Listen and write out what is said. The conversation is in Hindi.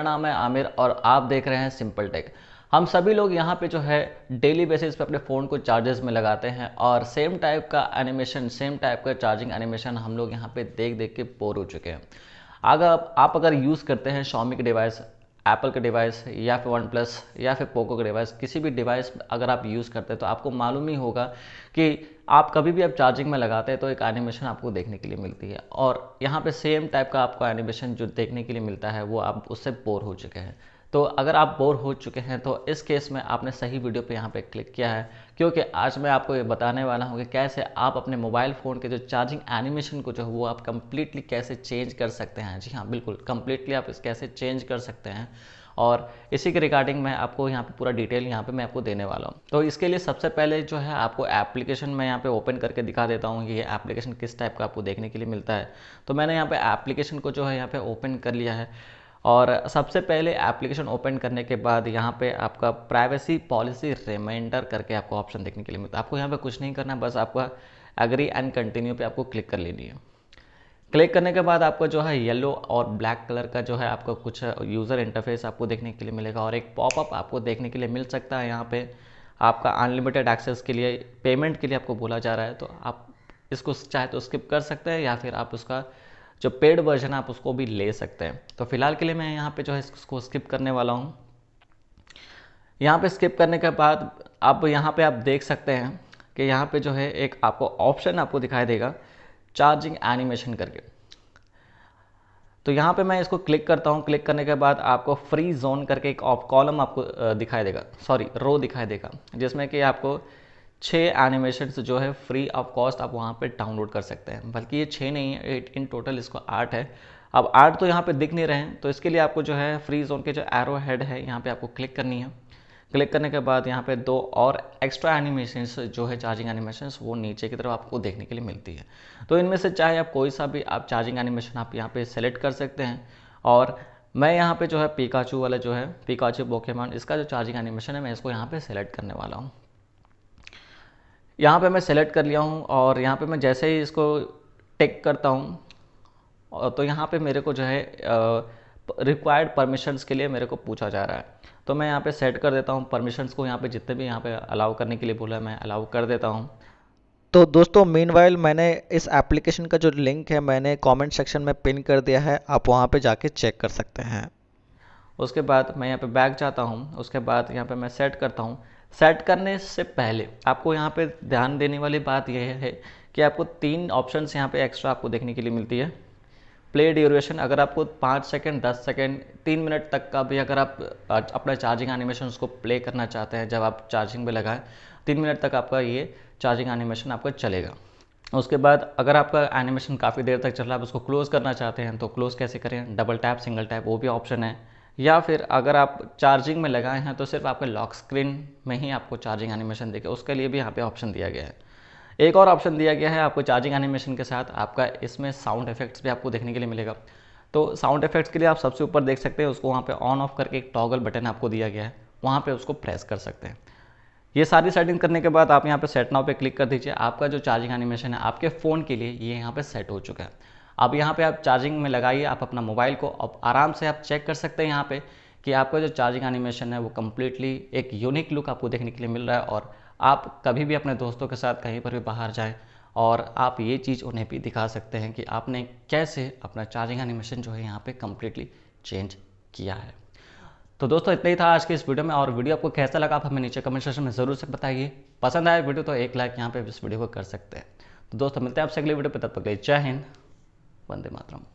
मेरा नाम है आमिर और आप देख रहे हैं सिंपल टेक हम सभी लोग यहाँ पे जो है डेली बेसिस पे अपने फ़ोन को चार्जेस में लगाते हैं और सेम टाइप का एनिमेशन सेम टाइप का चार्जिंग एनिमेशन हम लोग यहाँ पे देख देख के बोर हो चुके हैं अगर आप अगर यूज़ करते हैं शॉमिक डिवाइस एप्पल के डिवाइस या फिर वन प्लस या फिर पोको के डिवाइस किसी भी डिवाइस अगर आप यूज़ करते हैं तो आपको मालूम ही होगा कि आप कभी भी आप चार्जिंग में लगाते हैं तो एक एनिमेशन आपको देखने के लिए मिलती है और यहाँ पे सेम टाइप का आपको एनिमेशन जो देखने के लिए मिलता है वो आप उससे बोर हो चुके हैं तो अगर आप बोर हो चुके हैं तो इस केस में आपने सही वीडियो पे यहाँ पे क्लिक किया है क्योंकि आज मैं आपको ये बताने वाला हूँ कि कैसे आप अपने मोबाइल फ़ोन के जो चार्जिंग एनिमेशन को जो है वो आप कम्प्लीटली कैसे चेंज कर सकते हैं जी हाँ बिल्कुल कम्प्लीटली आप इस कैसे चेंज कर सकते हैं और इसी के रिगार्डिंग मैं आपको यहाँ पे पूरा डिटेल यहाँ पे मैं आपको देने वाला हूँ तो इसके लिए सबसे पहले जो है आपको एप्लीकेशन मैं यहाँ पे ओपन करके दिखा देता हूँ कि ये एप्लीकेशन किस टाइप का आपको देखने के लिए मिलता है तो मैंने यहाँ पे एप्लीकेशन को जो है यहाँ पे ओपन कर लिया है और सबसे पहले एप्लीकेशन ओपन करने के बाद यहाँ पे आपका प्राइवेसी पॉलिसी रिमाइंडर करके आपको ऑप्शन देखने के लिए मिलता है आपको यहाँ पे कुछ नहीं करना बस आपका एग्री एंड कंटिन्यू पे आपको क्लिक कर लेनी है क्लिक करने के बाद आपको जो है येलो और ब्लैक कलर का जो है आपका कुछ यूज़र इंटरफेस आपको देखने के लिए मिलेगा और एक पॉपअप आपको देखने के लिए मिल सकता है यहाँ पे आपका अनलिमिटेड एक्सेस के लिए पेमेंट के लिए आपको बोला जा रहा है तो आप इसको चाहे तो स्किप कर सकते हैं या फिर आप उसका जो पेड वर्जन आप उसको भी ले सकते हैं तो फिलहाल के लिए मैं यहाँ पे जो है इसको स्किप करने वाला हूँ यहाँ पे स्किप करने के बाद आप यहाँ पे आप देख सकते हैं कि यहाँ पे जो है एक आपको ऑप्शन आपको दिखाई देगा चार्जिंग एनिमेशन करके तो यहाँ पे मैं इसको क्लिक करता हूँ क्लिक करने के बाद आपको फ्री जोन करके एक कॉलम आपको दिखाई देगा सॉरी रो दिखाई देगा जिसमें कि आपको छः एनिमेशन जो है फ्री ऑफ कॉस्ट आप वहाँ पर डाउनलोड कर सकते हैं बल्कि ये छः नहीं है एट इन टोटल इसको आठ है अब आठ तो यहाँ पे दिख नहीं रहे हैं तो इसके लिए आपको जो है फ्री जोन के जो एरो हेड है यहाँ पे आपको क्लिक करनी है क्लिक करने के बाद यहाँ पे दो और एक्स्ट्रा एनिमेशन जो है चार्जिंग एनिमेशन वो नीचे की तरफ आपको देखने के लिए मिलती है तो इनमें से चाहे आप कोई सा भी आप चार्जिंग एनिमेशन आप यहाँ पे सेलेक्ट कर सकते हैं और मैं यहाँ पे जो है पिकाचू वाला जो है पिकाचू बोकेमान इसका जो चार्जिंग एनिमेशन है मैं इसको यहाँ पे सेलेक्ट करने वाला हूँ यहाँ पे मैं सेलेक्ट कर लिया हूँ और यहाँ पे मैं जैसे ही इसको टेक करता हूँ तो यहाँ पे मेरे को जो है रिक्वायर्ड परमिशंस के लिए मेरे को पूछा जा रहा है तो मैं यहाँ पे सेट कर देता हूँ परमिशंस को यहाँ पे जितने भी यहाँ पे अलाउ करने के लिए बोला है मैं अलाउ कर देता हूँ तो दोस्तों मीन मैंने इस एप्लीकेशन का जो लिंक है मैंने कॉमेंट सेक्शन में पिन कर दिया है आप वहाँ पर जाके चेक कर सकते हैं उसके बाद मैं यहाँ पे बैक जाता हूँ उसके बाद यहाँ पे मैं सेट करता हूँ सेट करने से पहले आपको यहाँ पे ध्यान देने वाली बात यह है कि आपको तीन ऑप्शन यहाँ पे एक्स्ट्रा आपको देखने के लिए मिलती है प्ले ड्यूरेशन अगर आपको पाँच सेकेंड दस सेकेंड तीन मिनट तक का भी अगर आप अपना चार्जिंग एनिमेशन उसको प्ले करना चाहते हैं जब आप चार्जिंग में लगाएं तीन मिनट तक आपका ये चार्जिंग एनिमेशन आपका चलेगा उसके बाद अगर आपका एनिमेशन काफ़ी देर तक चल रहा है आप उसको क्लोज़ करना चाहते हैं तो क्लोज़ कैसे करें डबल टैप सिंगल टैप वो भी ऑप्शन है या फिर अगर आप चार्जिंग में लगाए हैं तो सिर्फ आपके लॉक स्क्रीन में ही आपको चार्जिंग एनिमेशन देखे उसके लिए भी यहाँ पे ऑप्शन दिया गया है एक और ऑप्शन दिया गया है आपको चार्जिंग एनिमेशन के साथ आपका इसमें साउंड इफेक्ट्स भी आपको देखने के लिए मिलेगा तो साउंड इफेक्ट्स के लिए आप सबसे ऊपर देख सकते हैं उसको वहाँ पर ऑन ऑफ करके एक टॉगल बटन आपको दिया गया है वहाँ पर उसको प्रेस कर सकते हैं ये सारी सेटिंग करने के बाद आप यहाँ पर सेट नाव पर क्लिक कर दीजिए आपका जो चार्जिंग एनिमेशन है आपके फ़ोन के लिए ये यहाँ पर सेट हो चुका है अब यहाँ पे आप चार्जिंग में लगाइए आप अपना मोबाइल को अब आराम से आप चेक कर सकते हैं यहाँ पे कि आपका जो चार्जिंग एनिमेशन है वो कम्प्लीटली एक यूनिक लुक आपको देखने के लिए मिल रहा है और आप कभी भी अपने दोस्तों के साथ कहीं पर भी बाहर जाएँ और आप ये चीज़ उन्हें भी दिखा सकते हैं कि आपने कैसे अपना चार्जिंग एनिमेशन जो है यहाँ पर कम्प्लीटली चेंज किया है तो दोस्तों इतना ही था आज के इस वीडियो में और वीडियो आपको कैसा लगा आप हमें नीचे कमेंट सेक्शन में ज़रूर से बताइए पसंद आया वीडियो तो एक लाइक यहाँ पे इस वीडियो को कर सकते हैं तो दोस्तों मिलते हैं आपसे अगले वीडियो पे तब तक जय हिंद வந்தே மாத்திரம்